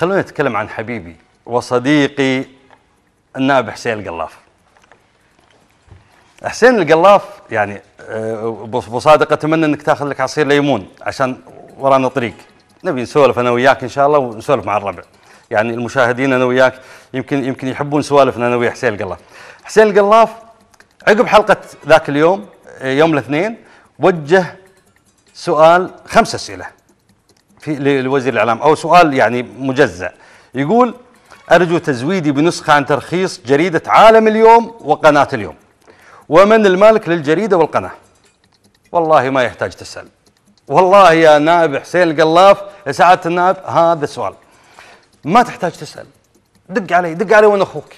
خلونا نتكلم عن حبيبي وصديقي النائب حسين القلاف حسين القلاف يعني ابو آه، صادق اتمنى انك تاخذ لك عصير ليمون عشان ورانا طريق نبي نسولف انا وياك ان شاء الله ونسولف مع الربع يعني المشاهدين انا وياك يمكن يمكن يحبون سوالفنا انا ويا حسين القلاف حسين القلاف عقب حلقه ذاك اليوم آه، يوم الاثنين وجه سؤال خمس اسئله في لوزير الاعلام او سؤال يعني مجزأ يقول ارجو تزويدي بنسخه عن ترخيص جريده عالم اليوم وقناه اليوم ومن المالك للجريده والقناه والله ما يحتاج تسال والله يا نائب حسين القلاف يا سعاده النائب هذا السؤال ما تحتاج تسال دق علي دق علي وانا اخوك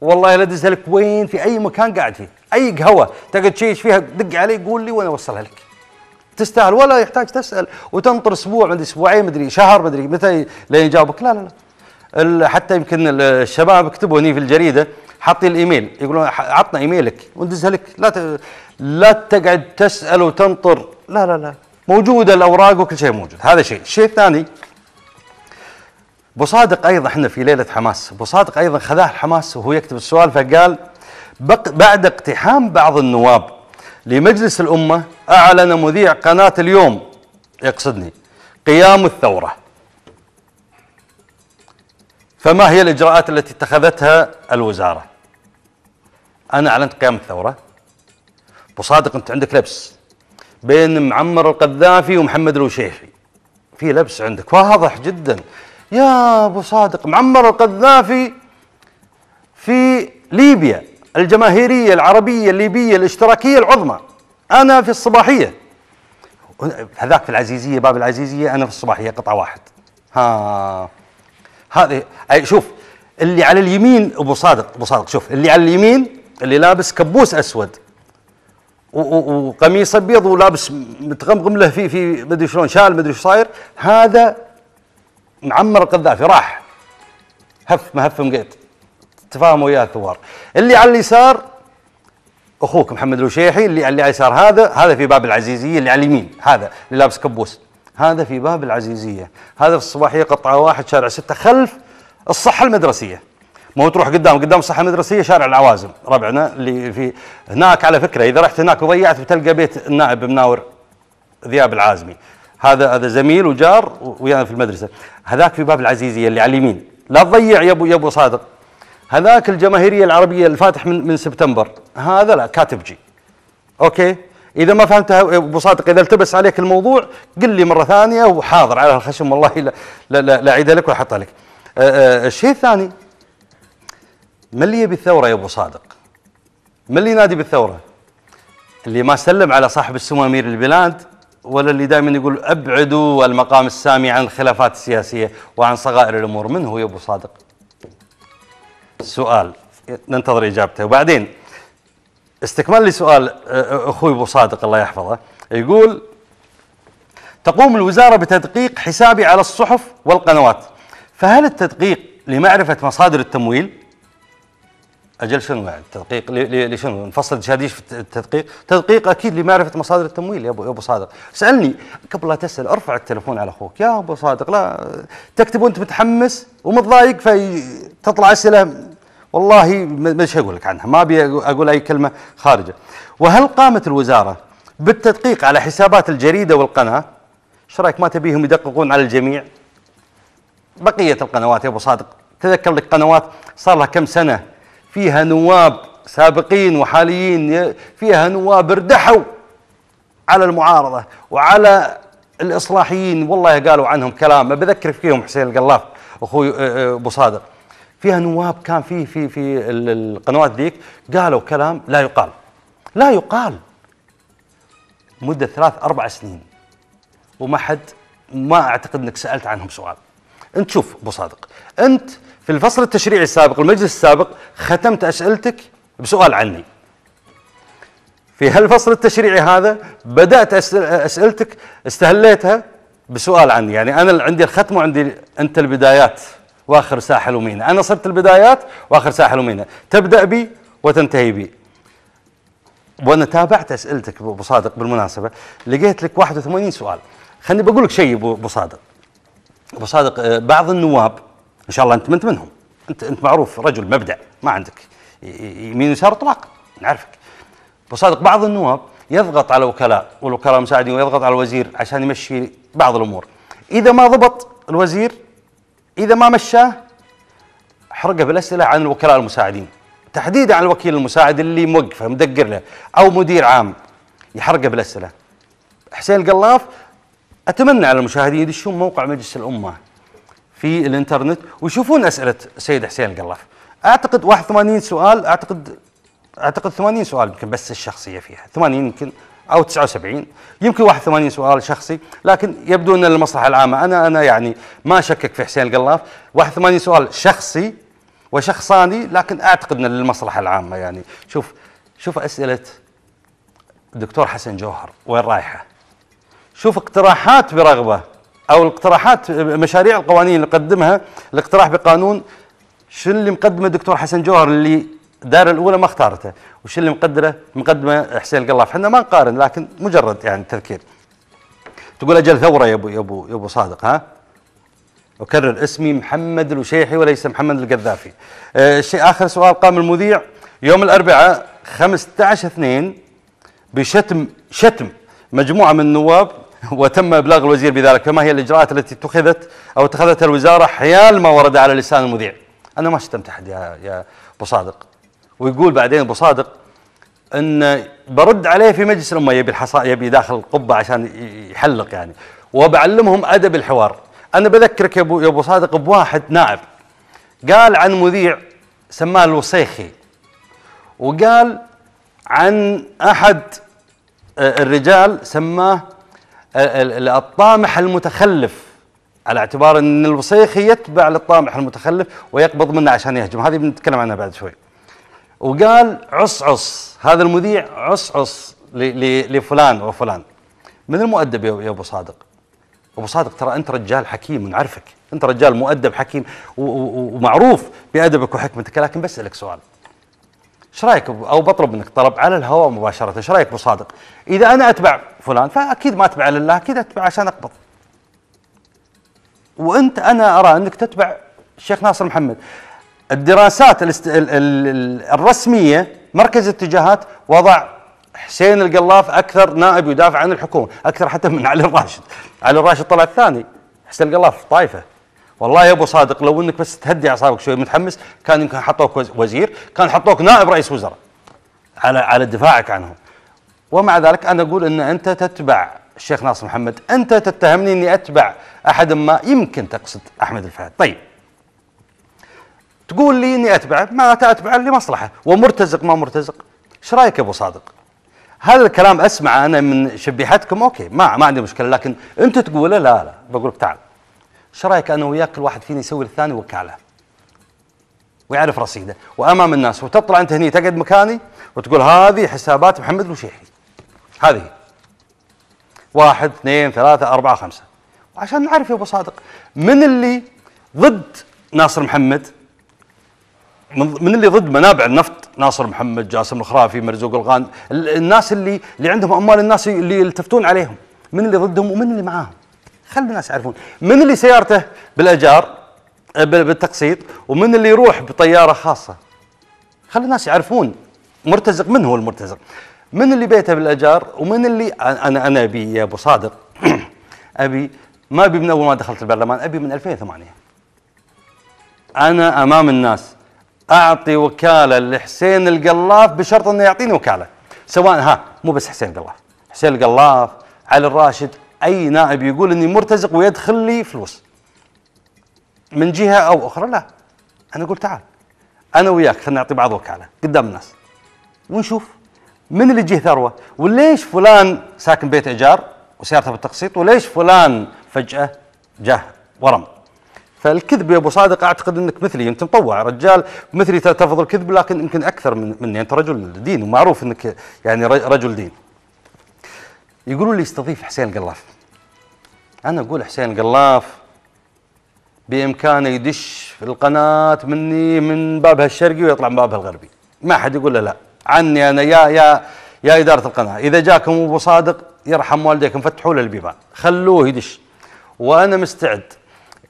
والله لا تسالك لك وين في اي مكان قاعد فيه اي قهوه تقعد تشيش فيها دق علي قول لي وانا اوصلها لك تستاهل ولا يحتاج تسال وتنطر اسبوع مدري اسبوعين مدري شهر مدري متى لين يجاوبك لا لا لا حتى يمكن الشباب كتبوا هني في الجريده حاطين الايميل يقولون عطنا ايميلك وندزها لك لا ت... لا تقعد تسال وتنطر لا لا لا موجوده الاوراق وكل شيء موجود هذا شيء الشيء الثاني ابو صادق ايضا احنا في ليله حماس ابو صادق ايضا خذاه الحماس وهو يكتب السؤال فقال بعد اقتحام بعض النواب لمجلس الأمة أعلن مذيع قناة اليوم يقصدني قيام الثورة فما هي الإجراءات التي اتخذتها الوزارة أنا أعلنت قيام الثورة وصادق أنت عندك لبس بين معمر القذافي ومحمد الوشيحي في لبس عندك واضح جدا يا ابو صادق معمر القذافي في ليبيا الجماهيريه العربيه الليبيه الاشتراكيه العظمى انا في الصباحيه هذاك في العزيزيه باب العزيزيه انا في الصباحيه قطعه واحد ها هذه شوف اللي على اليمين ابو صادق ابو صادق شوف اللي على اليمين اللي لابس كبوس اسود وقميص ابيض ولابس متغمغم له في في مدري شلون شال مدري شو صاير هذا معمر القذافي راح هف ما هف مقيت تفاهموا وياه الثوار اللي على اليسار اخوك محمد الوشيحي اللي على اليسار هذا هذا في باب العزيزيه اللي على اليمين هذا اللي لابس كبوس هذا في باب العزيزيه هذا في الصباحيه قطعه واحد شارع سته خلف الصحه المدرسيه مو تروح قدام قدام الصحه المدرسيه شارع العوازم ربعنا اللي في هناك على فكره اذا رحت هناك وضيعت بتلقى بيت النائب مناور ذياب العازمي هذا هذا زميل وجار ويانا في المدرسه هذاك في باب العزيزيه اللي على اليمين لا تضيع يا ابو يا ابو صادق هذاك الجماهيريه العربيه الفاتح من من سبتمبر هذا لا كاتب جي اوكي اذا ما فهمتها ابو صادق اذا التبس عليك الموضوع قل لي مره ثانيه وحاضر على الخشم والله لا لا, لا, لا اعيدها لك ولا احطها لك أه، أه، الشيء الثاني ما اللي يبي الثوره يا ابو صادق ما اللي ينادي بالثوره اللي ما سلم على صاحب السمو امير البلاد ولا اللي دائما يقول ابعدوا المقام السامي عن الخلافات السياسيه وعن صغائر الامور من هو يا ابو صادق سؤال ننتظر اجابته وبعدين استكمال لسؤال اخوي ابو صادق الله يحفظه يقول تقوم الوزاره بتدقيق حسابي على الصحف والقنوات فهل التدقيق لمعرفه مصادر التمويل اجل شنو يعني التدقيق لشنو نفصل دشاديش في التدقيق تدقيق اكيد لمعرفه مصادر التمويل يا ابو ابو صادق سالني قبل لا تسال ارفع التلفون على اخوك يا ابو صادق لا تكتب وانت متحمس ومتضايق فتطلع اسئله والله مش اقول لك عنها ما ابي اقول اي كلمه خارجه وهل قامت الوزاره بالتدقيق على حسابات الجريده والقناه ايش رايك ما تبيهم يدققون على الجميع بقيه القنوات يا ابو صادق تذكر لك قنوات صار لها كم سنه فيها نواب سابقين وحاليين فيها نواب ردحوا على المعارضه وعلى الاصلاحيين والله قالوا عنهم كلام بذكر فيهم حسين القلاف اخوي ابو صادق فيها نواب كان في في في القنوات ذيك قالوا كلام لا يقال لا يقال مدة ثلاث أربع سنين وما حد ما أعتقد أنك سألت عنهم سؤال أنت شوف أبو صادق أنت في الفصل التشريعي السابق المجلس السابق ختمت أسئلتك بسؤال عني في هالفصل التشريعي هذا بدأت أسئلتك استهليتها بسؤال عني يعني أنا عندي الختم وعندي أنت البدايات واخر ساحل ومينا انا صرت البدايات واخر ساحل ومينا تبدا بي وتنتهي بي وانا تابعت اسئلتك ابو صادق بالمناسبه لقيت لك 81 سؤال خليني بقول لك شيء ابو صادق ابو صادق آه، بعض النواب ان شاء الله انت منت منهم انت انت معروف رجل مبدع ما عندك يمين يسار اطلاق نعرفك ابو صادق بعض النواب يضغط على وكلاء والوكلاء مساعدين ويضغط على الوزير عشان يمشي بعض الامور اذا ما ضبط الوزير اذا ما مشاه حرقه بالاسئله عن الوكلاء المساعدين تحديدا عن الوكيل المساعد اللي موقفه مدقر له او مدير عام يحرقه بالاسئله حسين القلاف اتمنى على المشاهدين يدشون موقع مجلس الامه في الانترنت ويشوفون اسئله السيد حسين القلاف اعتقد 81 سؤال اعتقد اعتقد 80 سؤال يمكن بس الشخصيه فيها 80 يمكن او 79 يمكن 81 سؤال شخصي لكن يبدو ان المصلحه العامه انا انا يعني ما اشكك في حسين القلاف 81 سؤال شخصي وشخصاني لكن اعتقد ان للمصلحه العامه يعني شوف شوف اسئله الدكتور حسن جوهر وين رايحه شوف اقتراحات برغبه او الاقتراحات مشاريع القوانين اللي قدمها الاقتراح بقانون شو اللي مقدمه الدكتور حسن جوهر اللي الدائره الاولى ما اختارته وش اللي مقدره مقدمه حسين القلاف احنا ما نقارن لكن مجرد يعني تذكير تقول اجل ثوره يا ابو يا ابو يا ابو صادق ها اكرر اسمي محمد الوشيحي وليس محمد القذافي أه الشيء اخر سؤال قام المذيع يوم الاربعاء 15 2 بشتم شتم مجموعه من النواب وتم ابلاغ الوزير بذلك فما هي الاجراءات التي اتخذت او اتخذتها الوزاره حيال ما ورد على لسان المذيع انا ما شتمت احد يا يا ابو صادق ويقول بعدين ابو صادق ان برد عليه في مجلس الامه يبي الحصا يبي داخل القبه عشان يحلق يعني وبعلمهم ادب الحوار انا بذكرك يا ابو يا ابو صادق بواحد نائب قال عن مذيع سماه الوصيخي وقال عن احد آه، الرجال سماه آه، الطامح المتخلف على اعتبار ان الوصيخي يتبع للطامح المتخلف ويقبض منه عشان يهجم هذه بنتكلم عنها بعد شوي وقال عص عص هذا المذيع عص عص لفلان وفلان من المؤدب يا ابو صادق ابو صادق ترى انت رجال حكيم ونعرفك انت رجال مؤدب حكيم ومعروف بادبك وحكمتك لكن بسالك سؤال ايش رايك او بطلب منك طلب على الهواء مباشره ايش رايك ابو صادق اذا انا اتبع فلان فاكيد ما اتبع لله اكيد اتبع عشان اقبض وانت انا ارى انك تتبع الشيخ ناصر محمد الدراسات الرسميه مركز اتجاهات وضع حسين القلاف اكثر نائب يدافع عن الحكومه، اكثر حتى من علي الراشد، علي الراشد طلع الثاني، حسين القلاف طايفه. والله يا ابو صادق لو انك بس تهدي اعصابك شوي متحمس كان يمكن حطوك وزير، كان حطوك نائب رئيس وزراء. على على دفاعك عنهم. ومع ذلك انا اقول ان انت تتبع الشيخ ناصر محمد، انت تتهمني اني اتبع احد ما يمكن تقصد احمد الفهد، طيب تقول لي اني اتبعه معناته اتبعه لمصلحه ومرتزق ما مرتزق ايش رايك يا ابو صادق؟ هذا الكلام اسمعه انا من شبيحتكم اوكي ما ما عندي مشكله لكن انت تقوله لا لا بقول لك تعال ايش رايك انا وياك كل واحد فينا يسوي للثاني وكاله ويعرف رصيده وامام الناس وتطلع انت هني تقعد مكاني وتقول هذه حسابات محمد الوشيحي هذه واحد اثنين ثلاثة أربعة خمسة وعشان نعرف يا أبو صادق من اللي ضد ناصر محمد من اللي ضد منابع النفط ناصر محمد جاسم الخرافي مرزوق الغان الناس اللي اللي عندهم اموال الناس اللي يلتفتون عليهم من اللي ضدهم ومن اللي معاهم خلي الناس يعرفون من اللي سيارته بالاجار آه، بالتقسيط ومن اللي يروح بطياره خاصه خلي الناس يعرفون مرتزق من هو المرتزق من اللي بيته بالاجار ومن اللي انا انا ابي يا ابو صادق ابي ما ابي من اول ما دخلت البرلمان ابي من 2008 انا امام الناس اعطي وكاله لحسين القلاف بشرط انه يعطيني وكاله سواء ها مو بس حسين القلاف حسين القلاف علي الراشد اي نائب يقول اني مرتزق ويدخل لي فلوس من جهه او اخرى لا انا اقول تعال انا وياك خلينا نعطي بعض وكاله قدام الناس ونشوف من اللي يجيه ثروه وليش فلان ساكن بيت ايجار وسيارته بالتقسيط وليش فلان فجاه جاه ورم فالكذب يا ابو صادق اعتقد انك مثلي انت مطوع رجال مثلي ترفض الكذب لكن يمكن اكثر من مني انت رجل دين ومعروف انك يعني رجل دين. يقولون لي استضيف حسين القلاف. انا اقول حسين القلاف بامكانه يدش في القناه مني من بابها الشرقي ويطلع من بابها الغربي. ما حد يقول له لا عني انا يا يا يا اداره القناه اذا جاكم ابو صادق يرحم والديكم فتحوا له البيبان خلوه يدش وانا مستعد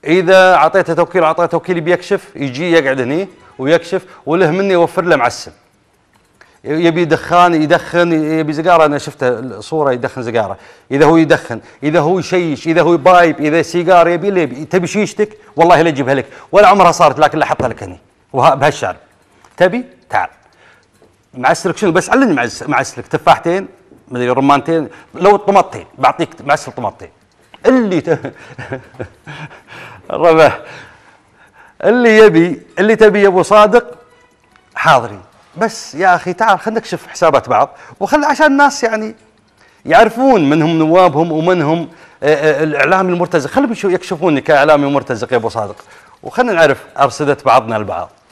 اذا اعطيته توكيل اعطيته توكيل بيكشف يجي يقعد هني ويكشف وله مني يوفر له معسل يبي دخان يدخن يبي سيجاره انا شفته الصوره يدخن سيجاره اذا هو يدخن اذا هو يشيش اذا هو بايب اذا سيجار يبي لي تبي شيشتك والله لا اجيبها لك ولا عمرها صارت لكن لا حطها لك هني بهالشارع تبي تعال معسلك شنو بس علني معسلك تفاحتين مدري رمانتين لو طماطتين بعطيك معسل طماطتين اللي ت... ربح اللي يبي اللي تبي يا ابو صادق حاضرين بس يا اخي تعال خلينا نكشف حسابات بعض وخل عشان الناس يعني يعرفون من هم نوابهم ومن هم آه، آه، الاعلامي المرتزق خلهم يكشفوني كاعلامي مرتزق يا ابو صادق وخلنا نعرف ارصده بعضنا البعض